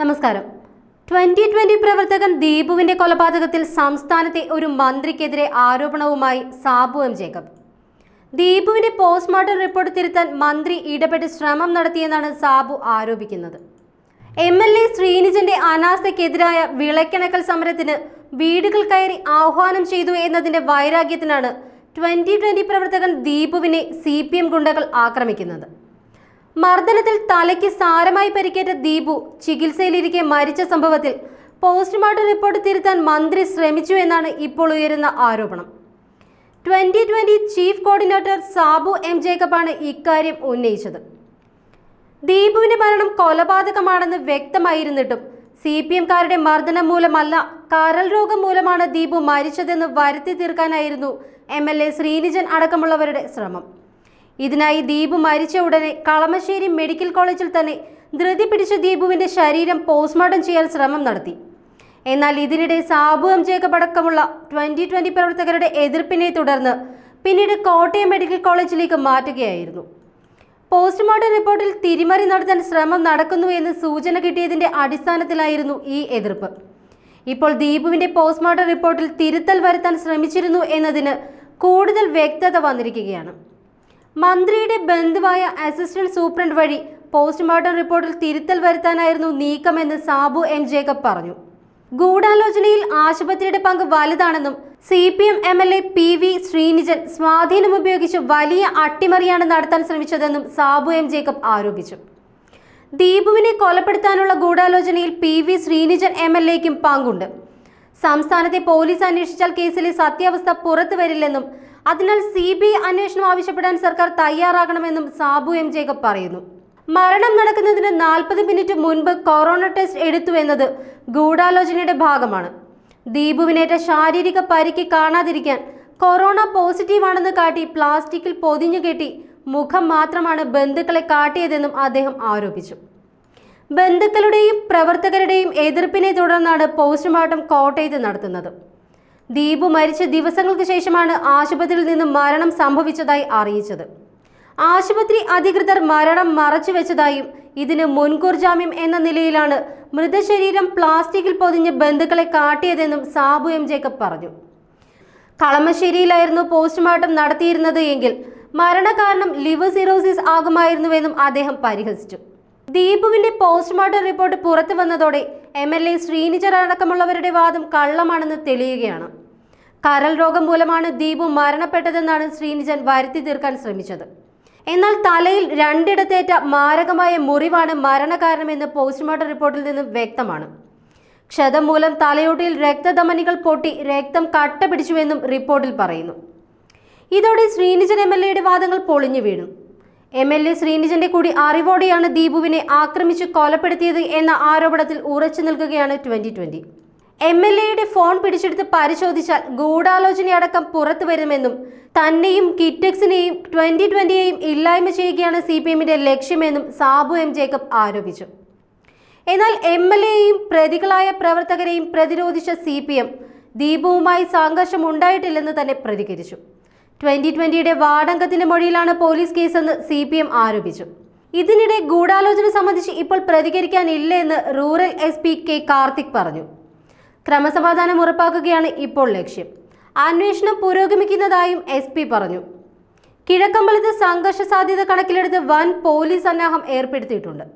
നമസ്കാരം twenty twenty പ്രവർത്തകൻ ദീപുവിന്റെ കൊലപാതകത്തിൽ സംസ്ഥാനത്തെ ഒരു മന്ത്രിക്കെതിരെ ആരോപണവുമായി Sabu M Jacob ദീപുവിന്റെ postmortem report തിരുത്താൻ മന്ത്രി ഇടപെട്ട് ശ്രമം നടത്തിയെന്നാണ് സാബു ആരോപിക്കുന്നത് എം എൽ എ ശ്രീനിജന്റെ അനാസ്ഥക്കെതിരായ വിളക്കിണക്കൽ സമരത്തിന് വീടുകൾ കയറി ആഹ്വാനം ചെയ്തു എന്നതിന്റെ വൈരാഗ്യത്തിനാണ് ട്വന്റി ട്വന്റി പ്രവർത്തകൻ ദീപുവിനെ സി പി എം ഗുണ്ടകൾ ആക്രമിക്കുന്നത് മർദ്ദനത്തിൽ തലയ്ക്ക് സാരമായി പരിക്കേറ്റ ദീപു ചികിത്സയിലിരിക്കെ മരിച്ച സംഭവത്തിൽ പോസ്റ്റ്മോർട്ടം റിപ്പോർട്ട് തിരുത്താൻ മന്ത്രി ശ്രമിച്ചു എന്നാണ് ഇപ്പോൾ ഉയരുന്ന ആരോപണം twenty twenty chief coordinator Sabu M ജേക്കബാണ് ഇക്കാര്യം ഉന്നയിച്ചത് ദീപുവിന്റെ മരണം കൊലപാതകമാണെന്ന് വ്യക്തമായിരുന്നിട്ടും സി പി എംകാരുടെ മർദ്ദനം മൂലമല്ല കരൾ രോഗം മൂലമാണ് ദീപു മരിച്ചതെന്ന് വരുത്തി തീർക്കാനായിരുന്നു എം എൽ എ ശ്രീനിജൻ അടക്കമുള്ളവരുടെ ശ്രമം ഇതിനായി ദീപ് മരിച്ച ഉടനെ കളമശ്ശേരി മെഡിക്കൽ കോളേജിൽ തന്നെ ധൃതി പിടിച്ച ദീപുവിൻ്റെ ശരീരം പോസ്റ്റ്മോർട്ടം ചെയ്യാൻ ശ്രമം നടത്തി എന്നാൽ ഇതിനിടെ സാബു എം ജേക്കബ് അടക്കമുള്ള ട്വൻ്റി ട്വൻ്റി പ്രവർത്തകരുടെ എതിർപ്പിനെ തുടർന്ന് പിന്നീട് കോട്ടയം മെഡിക്കൽ കോളേജിലേക്ക് മാറ്റുകയായിരുന്നു പോസ്റ്റ്മോർട്ടം റിപ്പോർട്ടിൽ തിരിമറി നടത്താൻ ശ്രമം നടക്കുന്നു എന്ന് സൂചന കിട്ടിയതിന്റെ അടിസ്ഥാനത്തിലായിരുന്നു ഈ എതിർപ്പ് ഇപ്പോൾ ദീപുവിൻ്റെ പോസ്റ്റ്മോർട്ടം റിപ്പോർട്ടിൽ തിരുത്തൽ വരുത്താൻ ശ്രമിച്ചിരുന്നു എന്നതിന് കൂടുതൽ വ്യക്തത വന്നിരിക്കുകയാണ് മന്ത്രിയുടെ ബന്ധുവായ അസിസ്റ്റന്റ് സൂപ്രണ്ട് വഴി പോസ്റ്റ്മോർട്ടം റിപ്പോർട്ടിൽ തിരുത്തൽ വരുത്താനായിരുന്നു നീക്കമെന്ന് സാബു എം ജേക്കബ് പറഞ്ഞു ഗൂഢാലോചനയിൽ ആശുപത്രിയുടെ പങ്ക് വലുതാണെന്നും C P M M L A P V Sreenijan സ്വാധീനം ഉപയോഗിച്ച് വലിയ അട്ടിമറിയാണ് നടത്താൻ ശ്രമിച്ചതെന്നും സാബു എം ജേക്കബ് ആരോപിച്ചു ദീപുവിനെ കൊലപ്പെടുത്താനുള്ള ഗൂഢാലോചനയിൽ P V Sreenijan M L എക്കും പങ്കുണ്ട് സംസ്ഥാനത്തെ പോലീസ് അന്വേഷിച്ചാൽ കേസിലെ സത്യാവസ്ഥ പുറത്തു വരില്ലെന്നും അതിനാൽ സി ബി അന്വേഷണം ആവശ്യപ്പെടാൻ സർക്കാർ തയ്യാറാകണമെന്നും സാബു എം ജേക്കബ് പറയുന്നു മരണം നടക്കുന്നതിന് നാൽപ്പത് മിനിറ്റ് മുൻപ് കൊറോണ ടെസ്റ്റ് എടുത്തു എന്നത് ഗൂഢാലോചനയുടെ ഭാഗമാണ് ദീപുവിനേറ്റ ശാരീരിക പരിക്ക് കാണാതിരിക്കാൻ കൊറോണ പോസിറ്റീവാണെന്ന് കാട്ടി പ്ലാസ്റ്റിക്കിൽ പൊതിഞ്ഞു കെട്ടി മുഖം മാത്രമാണ് ബന്ധുക്കളെ കാട്ടിയതെന്നും അദ്ദേഹം ആരോപിച്ചു ബന്ധുക്കളുടെയും പ്രവർത്തകരുടെയും എതിർപ്പിനെ തുടർന്നാണ് പോസ്റ്റ്മോർട്ടം കോട്ടയത്ത് നടത്തുന്നത് ദീപു മരിച്ച ദിവസങ്ങൾക്ക് ശേഷമാണ് ആശുപത്രിയിൽ നിന്ന് മരണം സംഭവിച്ചതായി അറിയിച്ചത് ആശുപത്രി അധികൃതർ മരണം മറച്ചുവെച്ചതായും ഇതിന് മുൻകൂർ ജാമ്യം എന്ന നിലയിലാണ് മൃതശരീരം പ്ലാസ്റ്റിക്കിൽ പൊതിഞ്ഞ് ബന്ധുക്കളെ കാട്ടിയതെന്നും സാബു എം ജേക്കബ് പറഞ്ഞു കളമശ്ശേരിയിലായിരുന്നു പോസ്റ്റ്മോർട്ടം നടത്തിയിരുന്നത് എങ്കിൽ മരണകാരണം ലിവർ സിറോസിസ് ആകുമായിരുന്നുവെന്നും അദ്ദേഹം പരിഹസിച്ചു ദീപുവിന്റെ പോസ്റ്റ്മോർട്ടം റിപ്പോർട്ട് പുറത്തു വന്നതോടെ എം എൽ എ ശ്രീനിചർ അടക്കമുള്ളവരുടെ വാദം കള്ളമാണെന്ന് തെളിയുകയാണ് കരൽ രോഗം മൂലമാണ് ദീപു മരണപ്പെട്ടതെന്നാണ് ശ്രീനിജൻ വരുത്തി തീർക്കാൻ ശ്രമിച്ചത് എന്നാൽ തലയിൽ രണ്ടിടത്തേറ്റ മാരകമായ മുറിവാണ് മരണകാരണമെന്ന് പോസ്റ്റ്മോർട്ടം റിപ്പോർട്ടിൽ നിന്നും വ്യക്തമാണ് ക്ഷതം മൂലം തലയോട്ടിയിൽ രക്തധമനികൾ പൊട്ടി രക്തം കട്ട പിടിച്ചുവെന്നും റിപ്പോർട്ടിൽ പറയുന്നു ഇതോടെ ശ്രീനിജൻ എം എൽ എയുടെ വാദങ്ങൾ പൊളിഞ്ഞു വീണു എം എൽ എ ശ്രീനിജന്റെ കൂടി അറിവോടെയാണ് ദീപുവിനെ ആക്രമിച്ച് കൊലപ്പെടുത്തിയത് എന്ന ആരോപണത്തിൽ ഉറച്ചു നിൽക്കുകയാണ് ട്വന്റി ട്വന്റി എം എൽ എയുടെ ഫോൺ പിടിച്ചെടുത്ത് പരിശോധിച്ചാൽ ഗൂഢാലോചനയടക്കം പുറത്തു വരുമെന്നും തന്നെയും കിറ്റക്സിനെയും ട്വന്റി ട്വന്റിയെയും ഇല്ലായ്മ ചെയ്യുകയാണ് സി പി എമ്മിന്റെ ലക്ഷ്യമെന്നും സാബു എം ജേക്കബ് ആരോപിച്ചു എന്നാൽ എം എൽ എയും പ്രതികളായ പ്രവർത്തകരെയും പ്രതിരോധിച്ച സി പി എം ദീപുവുമായി സംഘർഷമുണ്ടായിട്ടില്ലെന്ന് ഉണ്ടായിട്ടില്ലെന്ന് തന്നെ പ്രതികരിച്ചു twenty ട്വന്റിയുടെ വാർഡംഗത്തിന്റെ മൊഴിയിലാണ് police കേസെന്ന് C P M ആരോപിച്ചു ഇതിനിടെ ഗൂഢാലോചന സംബന്ധിച്ച് ഇപ്പോൾ പ്രതികരിക്കാനില്ല എന്ന് rural S P K Karthik പറഞ്ഞു ക്രമസമാധാനം ഉറപ്പാക്കുകയാണ് ഇപ്പോൾ ലക്ഷ്യം അന്വേഷണം പുരോഗമിക്കുന്നതായും എസ് പി പറഞ്ഞു കിഴക്കമ്പലത്ത് സംഘർഷ സാധ്യത കണക്കിലെടുത്ത് വൻ പോലീസ് സന്നാഹം ഏർപ്പെടുത്തിയിട്ടുണ്ട്